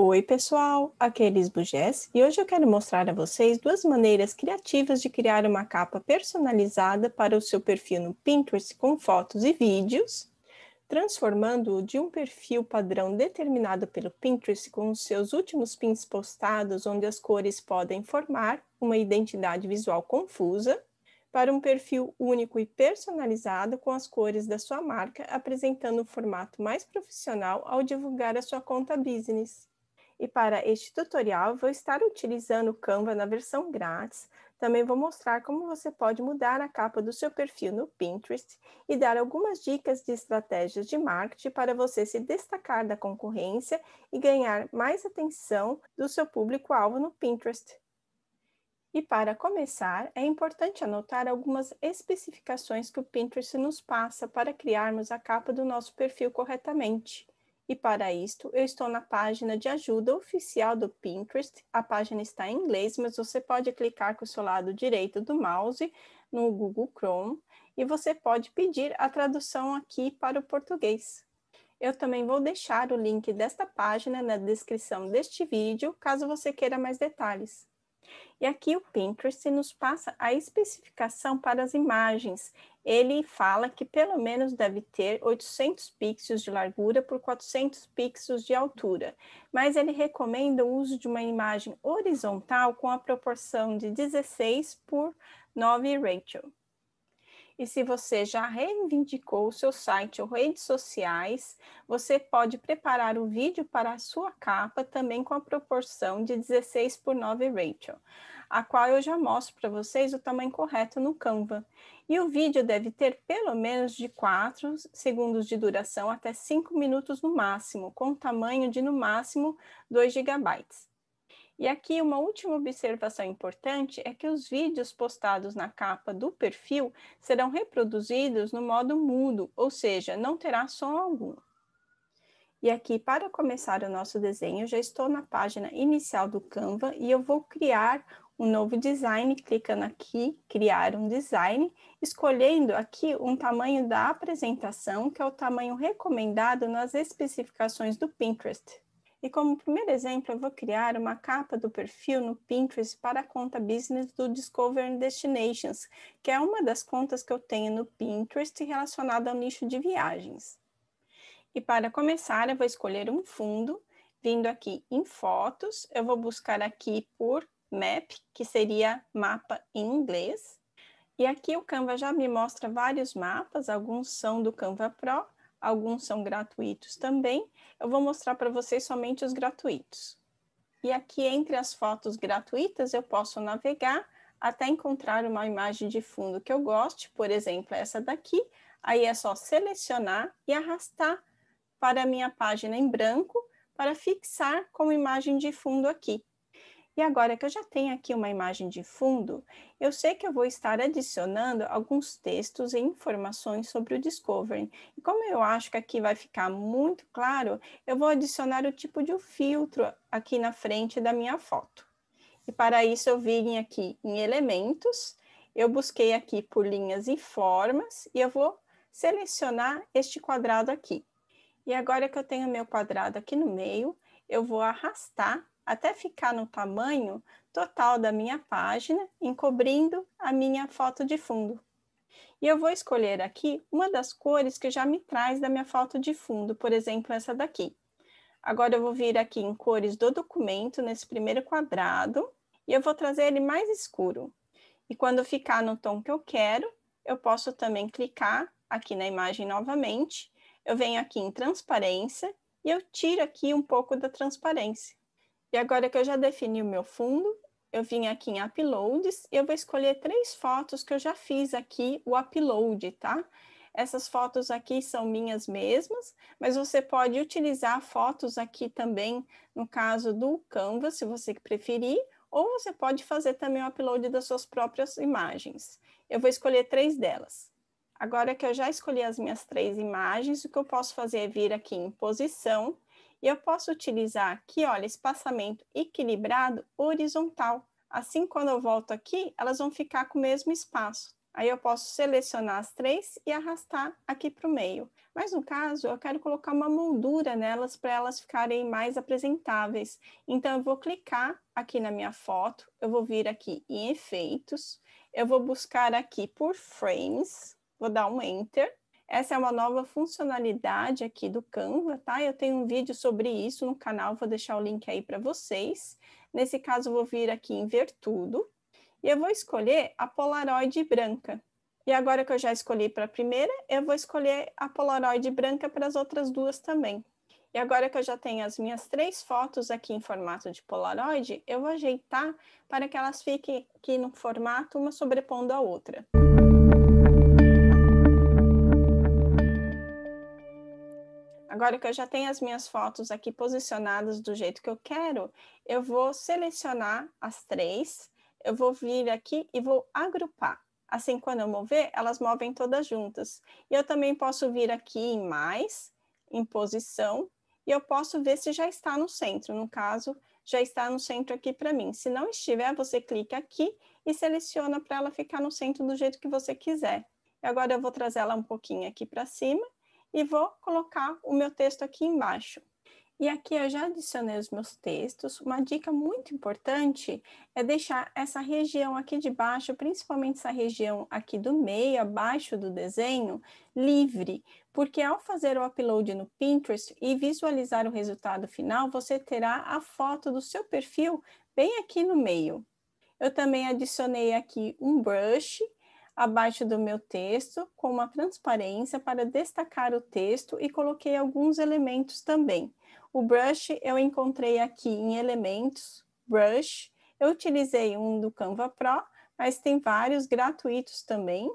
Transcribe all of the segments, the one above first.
Oi, pessoal! Aqui é Elis Bugés e hoje eu quero mostrar a vocês duas maneiras criativas de criar uma capa personalizada para o seu perfil no Pinterest com fotos e vídeos, transformando-o de um perfil padrão determinado pelo Pinterest com os seus últimos pins postados, onde as cores podem formar uma identidade visual confusa, para um perfil único e personalizado com as cores da sua marca, apresentando um formato mais profissional ao divulgar a sua conta business. E para este tutorial, vou estar utilizando o Canva na versão grátis. Também vou mostrar como você pode mudar a capa do seu perfil no Pinterest e dar algumas dicas de estratégias de marketing para você se destacar da concorrência e ganhar mais atenção do seu público-alvo no Pinterest. E para começar, é importante anotar algumas especificações que o Pinterest nos passa para criarmos a capa do nosso perfil corretamente. E para isto, eu estou na página de ajuda oficial do Pinterest. A página está em inglês, mas você pode clicar com o seu lado direito do mouse no Google Chrome e você pode pedir a tradução aqui para o português. Eu também vou deixar o link desta página na descrição deste vídeo, caso você queira mais detalhes. E aqui o Pinterest nos passa a especificação para as imagens ele fala que pelo menos deve ter 800 pixels de largura por 400 pixels de altura, mas ele recomenda o uso de uma imagem horizontal com a proporção de 16 por 9 ratio. E se você já reivindicou o seu site ou redes sociais, você pode preparar o vídeo para a sua capa também com a proporção de 16 por 9 ratio, a qual eu já mostro para vocês o tamanho correto no Canva. E o vídeo deve ter pelo menos de 4 segundos de duração até 5 minutos no máximo, com tamanho de no máximo 2 GB. E aqui uma última observação importante é que os vídeos postados na capa do perfil serão reproduzidos no modo mudo, ou seja, não terá som algum. E aqui, para começar o nosso desenho, já estou na página inicial do Canva e eu vou criar um novo design, clicando aqui, criar um design, escolhendo aqui um tamanho da apresentação, que é o tamanho recomendado nas especificações do Pinterest, e como primeiro exemplo, eu vou criar uma capa do perfil no Pinterest para a conta business do Discover Destinations, que é uma das contas que eu tenho no Pinterest relacionada ao nicho de viagens. E para começar, eu vou escolher um fundo, vindo aqui em fotos, eu vou buscar aqui por map, que seria mapa em inglês. E aqui o Canva já me mostra vários mapas, alguns são do Canva Pro alguns são gratuitos também. Eu vou mostrar para vocês somente os gratuitos. E aqui entre as fotos gratuitas eu posso navegar até encontrar uma imagem de fundo que eu goste, por exemplo, essa daqui. Aí é só selecionar e arrastar para a minha página em branco para fixar como imagem de fundo aqui. E agora que eu já tenho aqui uma imagem de fundo, eu sei que eu vou estar adicionando alguns textos e informações sobre o Discovery. E como eu acho que aqui vai ficar muito claro, eu vou adicionar o tipo de filtro aqui na frente da minha foto. E para isso eu vim aqui em elementos, eu busquei aqui por linhas e formas e eu vou selecionar este quadrado aqui. E agora que eu tenho meu quadrado aqui no meio, eu vou arrastar até ficar no tamanho total da minha página, encobrindo a minha foto de fundo. E eu vou escolher aqui uma das cores que já me traz da minha foto de fundo, por exemplo, essa daqui. Agora eu vou vir aqui em cores do documento, nesse primeiro quadrado, e eu vou trazer ele mais escuro. E quando ficar no tom que eu quero, eu posso também clicar aqui na imagem novamente, eu venho aqui em transparência e eu tiro aqui um pouco da transparência. E agora que eu já defini o meu fundo, eu vim aqui em Uploads e eu vou escolher três fotos que eu já fiz aqui o upload, tá? Essas fotos aqui são minhas mesmas, mas você pode utilizar fotos aqui também, no caso do Canva, se você preferir, ou você pode fazer também o upload das suas próprias imagens. Eu vou escolher três delas. Agora que eu já escolhi as minhas três imagens, o que eu posso fazer é vir aqui em posição, e eu posso utilizar aqui, olha, espaçamento equilibrado horizontal. Assim, quando eu volto aqui, elas vão ficar com o mesmo espaço. Aí eu posso selecionar as três e arrastar aqui para o meio. Mas no caso, eu quero colocar uma moldura nelas para elas ficarem mais apresentáveis. Então, eu vou clicar aqui na minha foto, eu vou vir aqui em efeitos, eu vou buscar aqui por frames, vou dar um enter, essa é uma nova funcionalidade aqui do Canva, tá? Eu tenho um vídeo sobre isso no canal, vou deixar o link aí para vocês. Nesse caso, vou vir aqui em Ver Tudo e eu vou escolher a Polaroid branca. E agora que eu já escolhi para a primeira, eu vou escolher a Polaroid branca para as outras duas também. E agora que eu já tenho as minhas três fotos aqui em formato de Polaroid, eu vou ajeitar para que elas fiquem aqui no formato, uma sobrepondo a outra. Agora que eu já tenho as minhas fotos aqui posicionadas do jeito que eu quero, eu vou selecionar as três, eu vou vir aqui e vou agrupar. Assim, quando eu mover, elas movem todas juntas. E eu também posso vir aqui em mais, em posição, e eu posso ver se já está no centro. No caso, já está no centro aqui para mim. Se não estiver, você clica aqui e seleciona para ela ficar no centro do jeito que você quiser. E agora eu vou trazer ela um pouquinho aqui para cima e vou colocar o meu texto aqui embaixo. E aqui eu já adicionei os meus textos. Uma dica muito importante é deixar essa região aqui de baixo, principalmente essa região aqui do meio, abaixo do desenho, livre, porque ao fazer o upload no Pinterest e visualizar o resultado final, você terá a foto do seu perfil bem aqui no meio. Eu também adicionei aqui um brush abaixo do meu texto com uma transparência para destacar o texto e coloquei alguns elementos também. O brush eu encontrei aqui em elementos, brush. Eu utilizei um do Canva Pro, mas tem vários gratuitos também.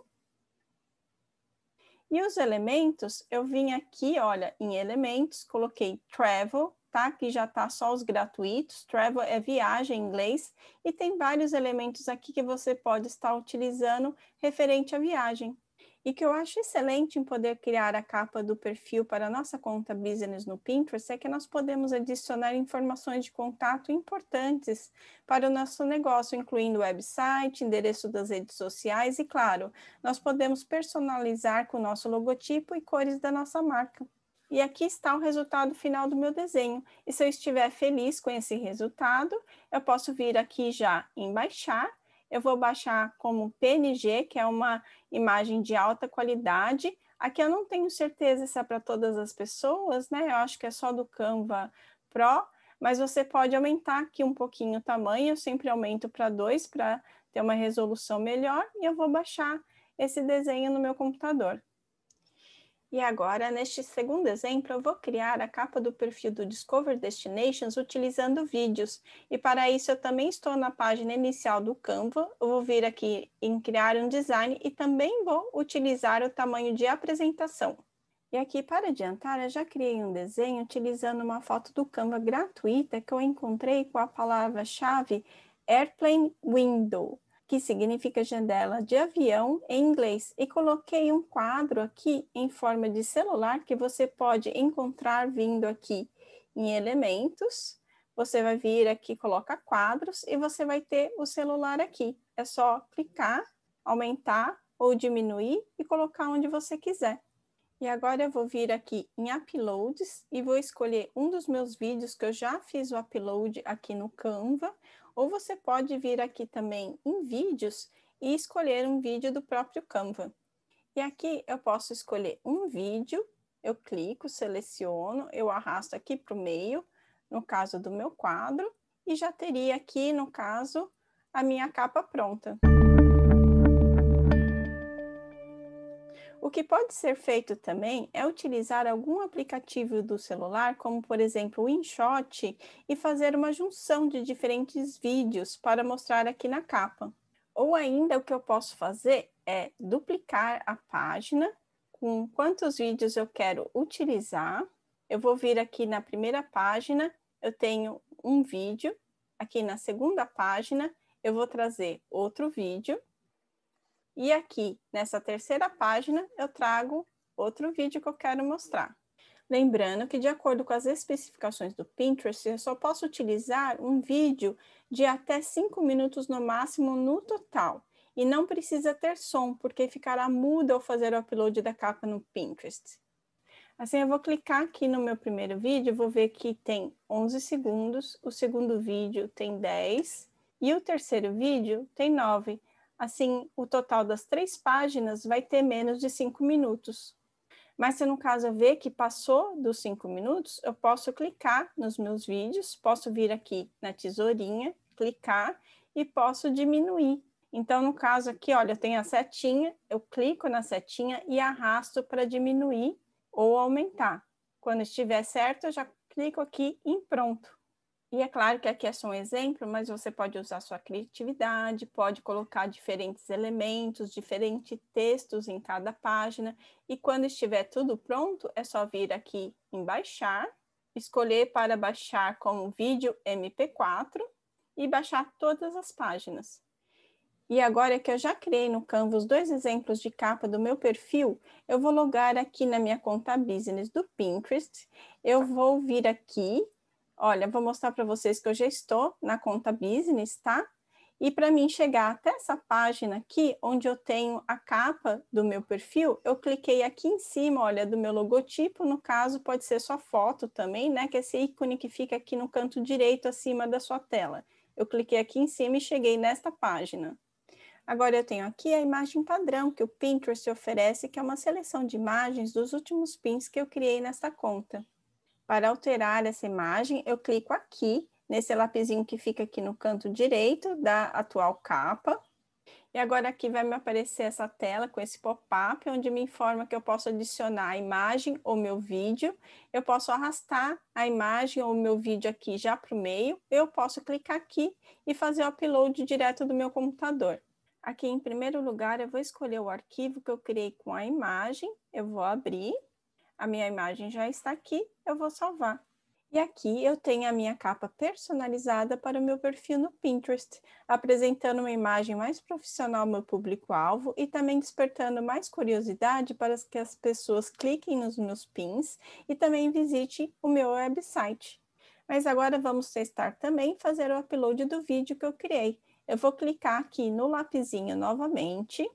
E os elementos, eu vim aqui, olha, em elementos, coloquei travel, tá? Aqui já tá só os gratuitos. Travel é viagem em inglês. E tem vários elementos aqui que você pode estar utilizando referente à viagem. E que eu acho excelente em poder criar a capa do perfil para a nossa conta business no Pinterest é que nós podemos adicionar informações de contato importantes para o nosso negócio, incluindo website, endereço das redes sociais e, claro, nós podemos personalizar com o nosso logotipo e cores da nossa marca e aqui está o resultado final do meu desenho. E se eu estiver feliz com esse resultado, eu posso vir aqui já em baixar, eu vou baixar como PNG, que é uma imagem de alta qualidade. Aqui eu não tenho certeza se é para todas as pessoas, né? Eu acho que é só do Canva Pro, mas você pode aumentar aqui um pouquinho o tamanho, eu sempre aumento para 2 para ter uma resolução melhor, e eu vou baixar esse desenho no meu computador. E agora, neste segundo exemplo, eu vou criar a capa do perfil do Discover Destinations utilizando vídeos. E para isso, eu também estou na página inicial do Canva. Eu vou vir aqui em criar um design e também vou utilizar o tamanho de apresentação. E aqui, para adiantar, eu já criei um desenho utilizando uma foto do Canva gratuita que eu encontrei com a palavra-chave Airplane Window que significa janela de avião em inglês, e coloquei um quadro aqui em forma de celular que você pode encontrar vindo aqui em elementos. Você vai vir aqui, coloca quadros e você vai ter o celular aqui. É só clicar, aumentar ou diminuir e colocar onde você quiser. E agora eu vou vir aqui em Uploads e vou escolher um dos meus vídeos que eu já fiz o upload aqui no Canva, ou você pode vir aqui também em Vídeos e escolher um vídeo do próprio Canva. E aqui eu posso escolher um vídeo, eu clico, seleciono, eu arrasto aqui para o meio, no caso do meu quadro, e já teria aqui, no caso, a minha capa pronta. O que pode ser feito também é utilizar algum aplicativo do celular, como por exemplo o InShot, e fazer uma junção de diferentes vídeos para mostrar aqui na capa. Ou ainda o que eu posso fazer é duplicar a página com quantos vídeos eu quero utilizar. Eu vou vir aqui na primeira página, eu tenho um vídeo. Aqui na segunda página, eu vou trazer outro vídeo. E aqui, nessa terceira página, eu trago outro vídeo que eu quero mostrar. Lembrando que, de acordo com as especificações do Pinterest, eu só posso utilizar um vídeo de até 5 minutos no máximo no total. E não precisa ter som, porque ficará mudo ao fazer o upload da capa no Pinterest. Assim, eu vou clicar aqui no meu primeiro vídeo, vou ver que tem 11 segundos, o segundo vídeo tem 10 e o terceiro vídeo tem 9 Assim, o total das três páginas vai ter menos de cinco minutos. Mas se no caso eu ver que passou dos cinco minutos, eu posso clicar nos meus vídeos, posso vir aqui na tesourinha, clicar e posso diminuir. Então, no caso aqui, olha, eu tenho a setinha, eu clico na setinha e arrasto para diminuir ou aumentar. Quando estiver certo, eu já clico aqui em pronto. E é claro que aqui é só um exemplo, mas você pode usar sua criatividade, pode colocar diferentes elementos, diferentes textos em cada página. E quando estiver tudo pronto, é só vir aqui em baixar, escolher para baixar como vídeo MP4 e baixar todas as páginas. E agora que eu já criei no Canva os dois exemplos de capa do meu perfil, eu vou logar aqui na minha conta business do Pinterest. Eu vou vir aqui Olha, vou mostrar para vocês que eu já estou na conta business, tá? E para mim chegar até essa página aqui, onde eu tenho a capa do meu perfil, eu cliquei aqui em cima, olha, do meu logotipo, no caso pode ser sua foto também, né? Que é esse ícone que fica aqui no canto direito acima da sua tela. Eu cliquei aqui em cima e cheguei nesta página. Agora eu tenho aqui a imagem padrão que o Pinterest oferece, que é uma seleção de imagens dos últimos pins que eu criei nesta conta. Para alterar essa imagem, eu clico aqui, nesse lapisinho que fica aqui no canto direito da atual capa. E agora aqui vai me aparecer essa tela com esse pop-up, onde me informa que eu posso adicionar a imagem ou meu vídeo, eu posso arrastar a imagem ou meu vídeo aqui já para o meio, eu posso clicar aqui e fazer o upload direto do meu computador. Aqui em primeiro lugar eu vou escolher o arquivo que eu criei com a imagem, eu vou abrir a minha imagem já está aqui, eu vou salvar. E aqui eu tenho a minha capa personalizada para o meu perfil no Pinterest, apresentando uma imagem mais profissional ao meu público-alvo e também despertando mais curiosidade para que as pessoas cliquem nos meus pins e também visite o meu website. Mas agora vamos testar também fazer o upload do vídeo que eu criei. Eu vou clicar aqui no lapisinho novamente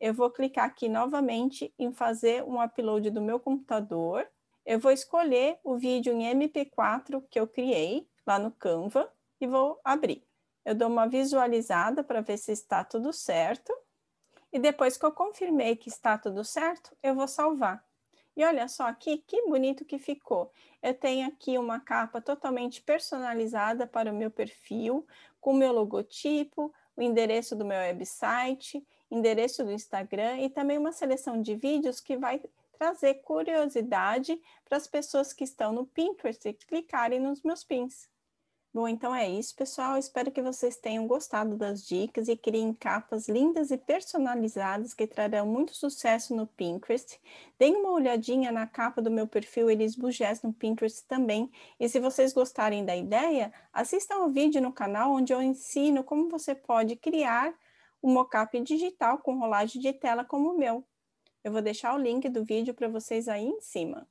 eu vou clicar aqui novamente em fazer um upload do meu computador. Eu vou escolher o vídeo em MP4 que eu criei lá no Canva e vou abrir. Eu dou uma visualizada para ver se está tudo certo. E depois que eu confirmei que está tudo certo, eu vou salvar. E olha só aqui que bonito que ficou. Eu tenho aqui uma capa totalmente personalizada para o meu perfil, com o meu logotipo, o endereço do meu website endereço do Instagram e também uma seleção de vídeos que vai trazer curiosidade para as pessoas que estão no Pinterest e clicarem nos meus pins. Bom, então é isso, pessoal. Espero que vocês tenham gostado das dicas e criem capas lindas e personalizadas que trarão muito sucesso no Pinterest. Deem uma olhadinha na capa do meu perfil Elis Bugés no Pinterest também. E se vocês gostarem da ideia, assistam ao vídeo no canal onde eu ensino como você pode criar um mockup digital com rolagem de tela como o meu. Eu vou deixar o link do vídeo para vocês aí em cima.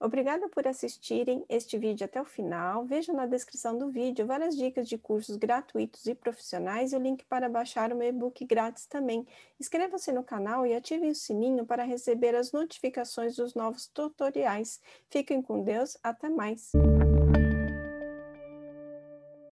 Obrigada por assistirem este vídeo até o final. Veja na descrição do vídeo várias dicas de cursos gratuitos e profissionais e o link para baixar o meu e-book grátis também. Inscreva-se no canal e ative o sininho para receber as notificações dos novos tutoriais. Fiquem com Deus, até mais!